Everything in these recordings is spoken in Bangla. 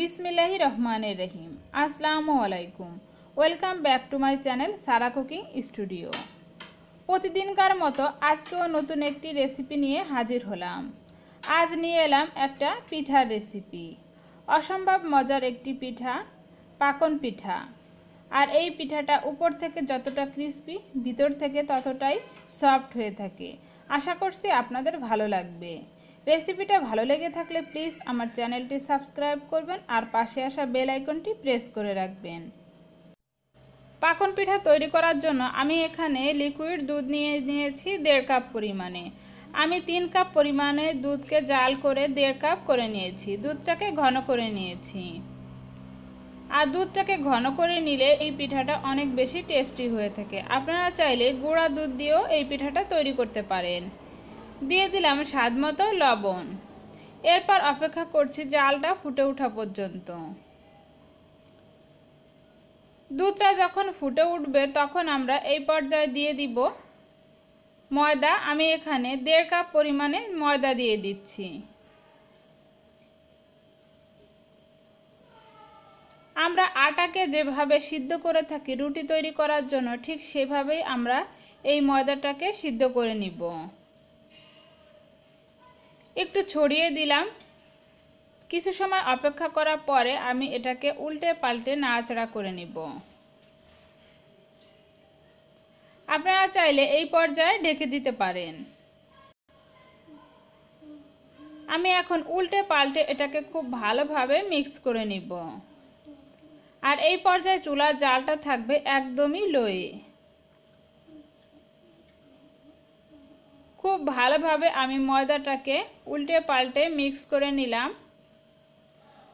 বিসমিল্লাহ রহমানের রহিম আসসালামু আলাইকুম welcome back to my channel Sara cooking studio প্রতিদিনকার মতো আজকেও নতুন একটি রেসিপি নিয়ে হাজির হলাম আজ নিয়ে এলাম একটা পিঠার রেসিপি অসম্ভব মজার একটি পিঠা পাকন পিঠা আর এই পিঠাটা উপর থেকে যতটা ক্রিস্পি ভিতর থেকে ততটাই সফট হয়ে থাকে আশা করছি আপনাদের ভালো লাগবে রেসিপিটা ভালো লেগে থাকলে প্লিজ আমার চ্যানেলটি সাবস্ক্রাইব করবেন আর পাশে আসা বেল আইকনটি প্রেস করে রাখবেন পাকন পিঠা তৈরি করার জন্য আমি এখানে লিকুইড দুধ নিয়ে নিয়েছি দেড় কাপ পরিমাণে আমি তিন কাপ পরিমাণে দুধকে জাল করে দেড় কাপ করে নিয়েছি দুধটাকে ঘন করে নিয়েছি আর দুধটাকে ঘন করে নিলে এই পিঠাটা অনেক বেশি টেস্টি হয়ে থাকে আপনারা চাইলে গুঁড়া দুধ দিয়েও এই পিঠাটা তৈরি করতে পারেন দিয়ে দিলাম স্বাদ মতো লবণ এরপর অপেক্ষা করছি জালটা ফুটে ওঠা পর্যন্ত দুধটা যখন ফুটে উঠবে তখন আমরা এই পর্যায়ে দিয়ে দিব ময়দা আমি এখানে দেড় কাপ পরিমাণে ময়দা দিয়ে দিচ্ছি আমরা আটাকে যেভাবে সিদ্ধ করে থাকি রুটি তৈরি করার জন্য ঠিক সেভাবেই আমরা এই ময়দাটাকে সিদ্ধ করে নিব একটু ছড়িয়ে দিলাম কিছু সময় অপেক্ষা করার পরে আমি এটাকে উল্টে পাল্টে নাড়াচাড়া করে নিব আপনারা চাইলে এই পর্যায়ে ঢেকে দিতে পারেন আমি এখন উল্টে পাল্টে এটাকে খুব ভালোভাবে মিক্স করে নিব আর এই পর্যায়ে চুলার জালটা থাকবে একদমই লোয়ে খুব ভালোভাবে আমি ময়দাটাকে উল্টে পাল্টে মিক্স করে নিলাম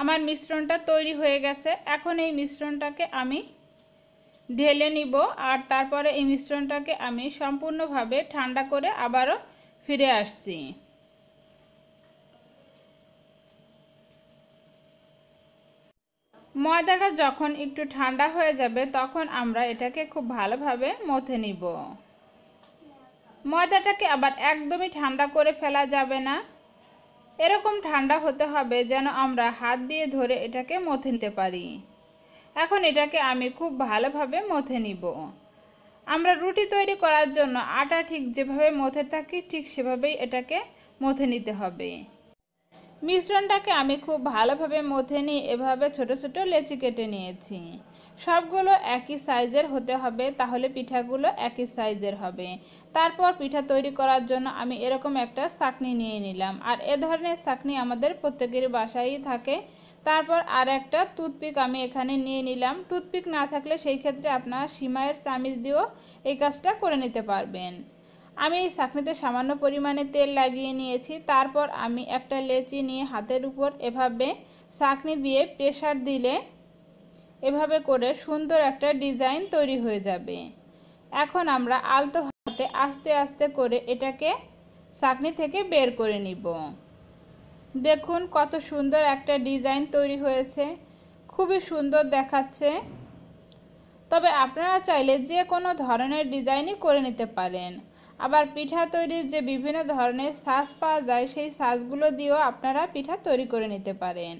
আমার মিশ্রণটা তৈরি হয়ে গেছে এখন এই মিশ্রণটাকে আমি ঢেলে নিব আর তারপরে এই মিশ্রণটাকে আমি সম্পূর্ণভাবে ঠান্ডা করে আবারও ফিরে আসছি ময়দাটা যখন একটু ঠান্ডা হয়ে যাবে তখন আমরা এটাকে খুব ভালোভাবে মথে নিব ময়দাটাকে আবার একদমই ঠান্ডা করে ফেলা যাবে না এরকম ঠান্ডা হতে হবে যেন আমরা হাত দিয়ে ধরে এটাকে মথে নিতে পারি এখন এটাকে আমি খুব ভালোভাবে মথে নিব আমরা রুটি তৈরি করার জন্য আটা ঠিক যেভাবে মথে থাকি ঠিক সেভাবেই এটাকে মথে নিতে হবে মিশ্রণটাকে আমি খুব ভালোভাবে মথে নিয়ে এভাবে ছোট ছোট লেচি কেটে নিয়েছি সবগুলো একই সাইজের হতে হবে তাহলে পিঠাগুলো একই সাইজের হবে তারপর পিঠা তৈরি করার জন্য আমি এরকম একটা চাকনি নিয়ে নিলাম আর এ ধরনের চাকনি আমাদের প্রত্যেকের বাসায়ই থাকে তারপর আর একটা টুথপিক আমি এখানে নিয়ে নিলাম টুথপিক না থাকলে সেই ক্ষেত্রে আপনারা সীমায়ের চামিচ দিয়েও এই কাজটা করে নিতে পারবেন আমি এই চাকনিতে সামান্য পরিমাণে তেল লাগিয়ে নিয়েছি তারপর আমি একটা লেচি নিয়ে হাতের উপর এভাবে চাকনি দিয়ে প্রেশার দিলে এভাবে করে সুন্দর একটা ডিজাইন তৈরি হয়ে যাবে এখন আমরা আলতো হাতে আস্তে আস্তে করে এটাকে চাকনি থেকে বের করে নিব দেখুন কত সুন্দর একটা ডিজাইন তৈরি হয়েছে খুবই সুন্দর দেখাচ্ছে তবে আপনারা চাইলে যে কোনো ধরনের ডিজাইনই করে নিতে পারেন আবার পিঠা তৈরির যে বিভিন্ন ধরনের সাজ পাওয়া যায় সেই সাজগুলো দিয়েও আপনারা পিঠা তৈরি করে নিতে পারেন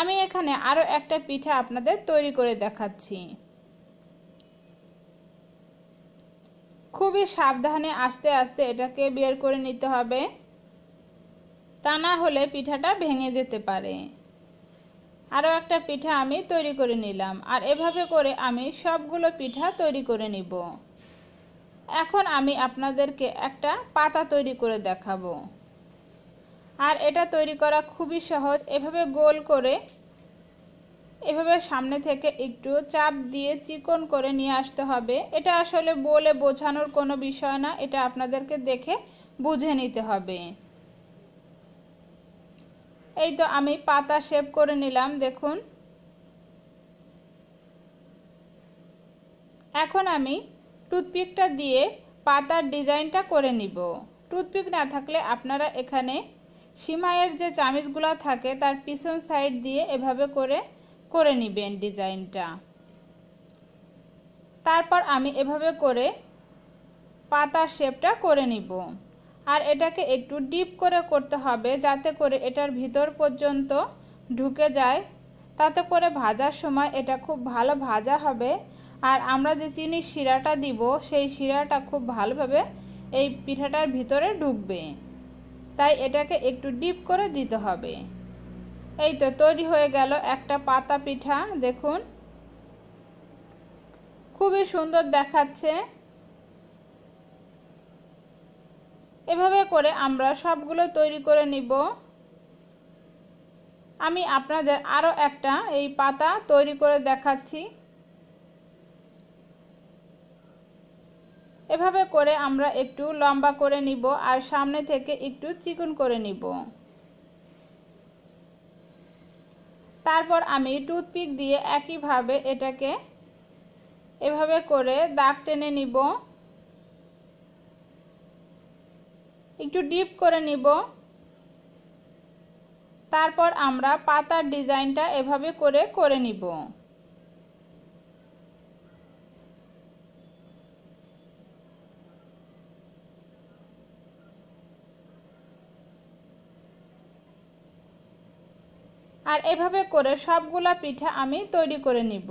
আমি এখানে আরও একটা পিঠা আপনাদের তৈরি করে দেখাচ্ছি খুবই সাবধানে আস্তে আস্তে এটাকে বের করে নিতে হবে তা না হলে পিঠাটা ভেঙে যেতে পারে আরও একটা পিঠা আমি তৈরি করে নিলাম আর এভাবে করে আমি সবগুলো পিঠা তৈরি করে নিব এখন আমি আপনাদেরকে একটা পাতা তৈরি করে দেখাবো আর এটা তৈরি করা খুবই সহজ এভাবে গোল করে এভাবে সামনে থেকে একটু চাপ দিয়ে চিকন করে নিয়ে আসতে হবে এটা আসলে বলে বোঝানোর কোনো বিষয় না এটা আপনাদেরকে দেখে বুঝে নিতে হবে এই তো আমি পাতা শেপ করে নিলাম দেখুন এখন আমি টুথপিকটা দিয়ে পাতার ডিজাইনটা করে নিব টুথপিক না থাকলে আপনারা এখানে সীমায়ের যে চামিচগুলো থাকে তার পিছন সাইড দিয়ে এভাবে করে করে নিবেন ডিজাইনটা তারপর আমি এভাবে করে পাতার শেপটা করে নিব আর এটাকে একটু ডিপ করে করতে হবে যাতে করে এটার ভিতর পর্যন্ত ঢুকে যায় তাতে করে ভাজার সময় এটা খুব ভালো ভাজা হবে আর আমরা যে চিনির শিরাটা দিব সেই শিরাটা খুব ভালোভাবে এই পিঠাটার ভিতরে ঢুকবে তাই এটাকে একটু ডিপ করে দিতে হবে এই তো তৈরি হয়ে গেল একটা পাতা পিঠা দেখুন খুবই সুন্দর দেখাচ্ছে এভাবে করে আমরা সবগুলো তৈরি করে নিব আমি আপনাদের আরও একটা এই পাতা তৈরি করে দেখাচ্ছি এভাবে করে আমরা একটু লম্বা করে নিব আর সামনে থেকে একটু চিকন করে নিব তারপর আমি টুথপিক দিয়ে একইভাবে এটাকে এভাবে করে দাগ টেনে নিব একটু ডিপ করে নিব তারপর আমরা পাতার ডিজাইনটা এভাবে করে করে নিব আর এভাবে করে সবগুলা পিঠা আমি তৈরি করে নিব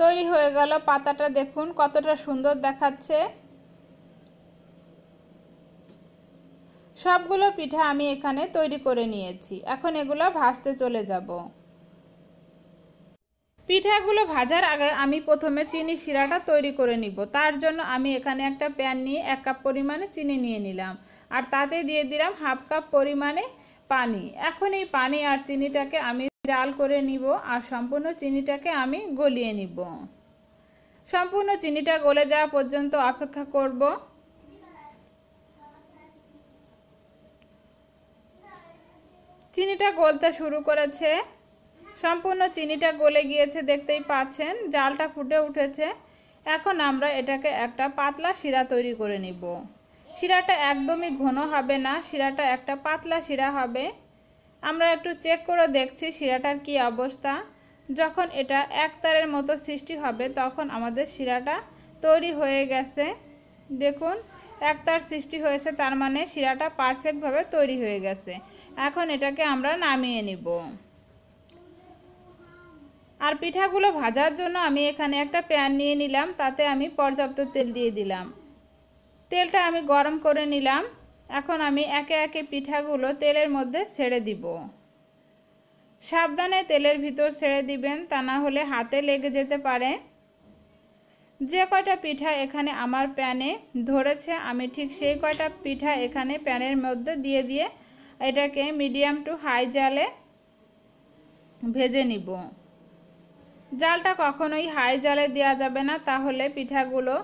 তৈরি হয়ে গেল পাতাটা দেখুন কতটা সুন্দর দেখাচ্ছে সবগুলো পিঠা আমি এখানে তৈরি করে নিয়েছি এখন এগুলো ভাজতে চলে যাব পিঠাগুলো ভাজার আগে আমি প্রথমে চিনি শিরাটা তৈরি করে নিব তার জন্য আমি এখানে একটা প্যান নিয়ে এক কাপ পরিমাণে চিনি নিয়ে নিলাম আর তাতে দিয়ে দিলাম হাফ কাপ পরিমাণে পানি এখন এই পানি আর চিনিটাকে আমি জাল করে নিব আর সম্পূর্ণ চিনিটাকে আমি গলিয়ে নিব সম্পূর্ণ চিনিটা গলে যাওয়া পর্যন্ত অপেক্ষা করব চিনিটা গলতে শুরু করেছে সম্পূর্ণ চিনিটা গলে গিয়েছে দেখতেই পাচ্ছেন জালটা ফুটে উঠেছে এখন আমরা এটাকে একটা পাতলা শিরা তৈরি করে নিব শিরাটা একদমই ঘন হবে না শিরাটা একটা পাতলা শিরা হবে আমরা একটু চেক করে দেখছি শিরাটার কি অবস্থা যখন এটা এক তারের মতো সৃষ্টি হবে তখন আমাদের শিরাটা তৈরি হয়ে গেছে দেখুন এক তার সৃষ্টি হয়েছে তার মানে শিরাটা পারফেক্টভাবে তৈরি হয়ে গেছে এখন এটাকে আমরা নামিয়ে নিব আর পিঠাগুলো ভাজার জন্য আমি এখানে একটা প্যান নিয়ে নিলাম তাতে আমি পর্যাপ্ত তেল দিয়ে দিলাম তেলটা আমি গরম করে নিলাম এখন আমি একে একে পিঠাগুলো তেলের মধ্যে ছেড়ে দিব সাবধানে তেলের ভিতর ছেড়ে দিবেন তা না হলে হাতে লেগে যেতে পারে যে কয়টা পিঠা এখানে আমার প্যানে ধরেছে আমি ঠিক সেই কয়টা পিঠা এখানে প্যানের মধ্যে দিয়ে দিয়ে এটাকে মিডিয়াম টু হাই জালে ভেজে নিব জালটা কখনোই হাই জালে দেওয়া যাবে না তাহলে পিঠাগুলো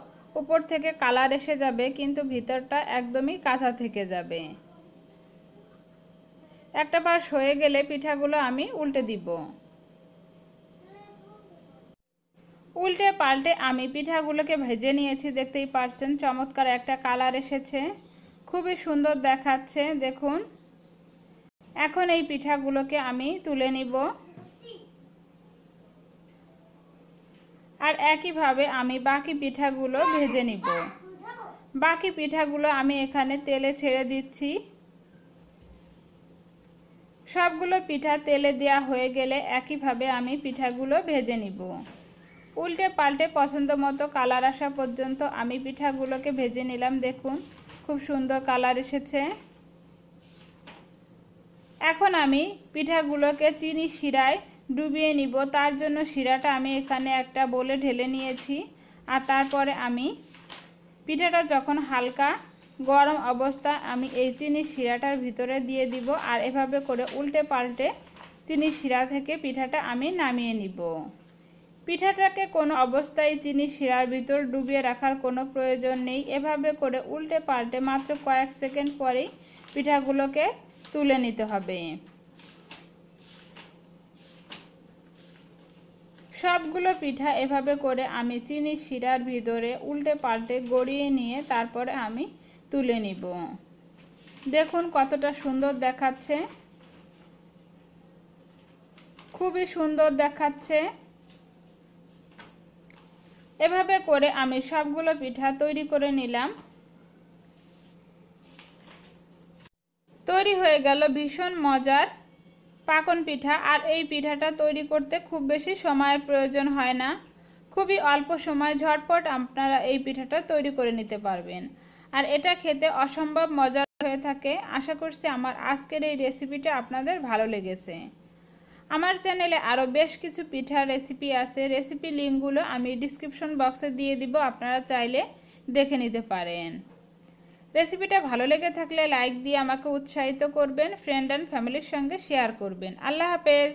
উপর থেকে কালার এসে যাবে কিন্তু ভিতরটা একদমই কাঁচা থেকে যাবে একটা পাশ হয়ে গেলে পিঠাগুলো আমি উল্টে দিব উল্টে পাল্টে আমি পিঠাগুলোকে ভেজে নিয়েছি দেখতেই পারছেন চমৎকার একটা কালার এসেছে খুবই সুন্দর দেখাচ্ছে দেখুন এখন এই পিঠাগুলোকে আমি তুলে নিব আর একইভাবে আমি বাকি পিঠাগুলো ভেজে নিব বাকি পিঠাগুলো আমি এখানে তেলে ছেড়ে দিচ্ছি সবগুলো পিঠা তেলে দেওয়া হয়ে গেলে একইভাবে আমি পিঠাগুলো ভেজে নিব উল্টে পাল্টে পছন্দ মতো কালার আসা পর্যন্ত আমি পিঠাগুলোকে ভেজে নিলাম দেখুন খুব সুন্দর কালার এসেছে এখন আমি পিঠাগুলোকে চিনি শিরায় ডুবিয়ে নিব তার জন্য শিরাটা আমি এখানে একটা বলে ঢেলে নিয়েছি আর তারপরে আমি পিঠাটা যখন হালকা গরম অবস্থা আমি এই চিনি শিরাটার ভিতরে দিয়ে দিব আর এভাবে করে উল্টে পাল্টে চিনি শিরা থেকে পিঠাটা আমি নামিয়ে নিব পিঠাটাকে কোনো অবস্থায় চিনি শিরার ভিতর ডুবিয়ে রাখার কোনো প্রয়োজন নেই এভাবে করে উল্টে পাল্টে মাত্র কয়েক সেকেন্ড পরেই পিঠাগুলোকে তুলে নিতে হবে সবগুলো পিঠা এভাবে করে আমি চিনি শিরার ভিতরে উল্টে পাল্টে গড়িয়ে নিয়ে তারপরে আমি তুলে নিব দেখুন কতটা সুন্দর দেখাচ্ছে খুবই সুন্দর দেখাচ্ছে এভাবে করে আমি সবগুলো পিঠা তৈরি করে নিলাম তৈরি হয়ে গেল ভীষণ মজার পাকন পিঠা আর এই পিঠাটা তৈরি করতে খুব বেশি সময়ের প্রয়োজন হয় না খুবই অল্প সময় ঝটপট আপনারা এই পিঠাটা তৈরি করে নিতে পারবেন আর এটা খেতে অসম্ভব মজার হয়ে থাকে আশা করছি আমার আজকের এই রেসিপিটা আপনাদের ভালো লেগেছে আমার চ্যানেলে আরও বেশ কিছু পিঠার রেসিপি আছে রেসিপি লিঙ্কগুলো আমি ডিসক্রিপশন বক্সে দিয়ে দিব আপনারা চাইলে দেখে নিতে পারেন রেসিপিটা ভালো লেগে থাকলে লাইক দিয়ে আমাকে উৎসাহিত করবেন ফ্রেন্ড অ্যান্ড ফ্যামিলির সঙ্গে শেয়ার করবেন আল্লাহ হাফেজ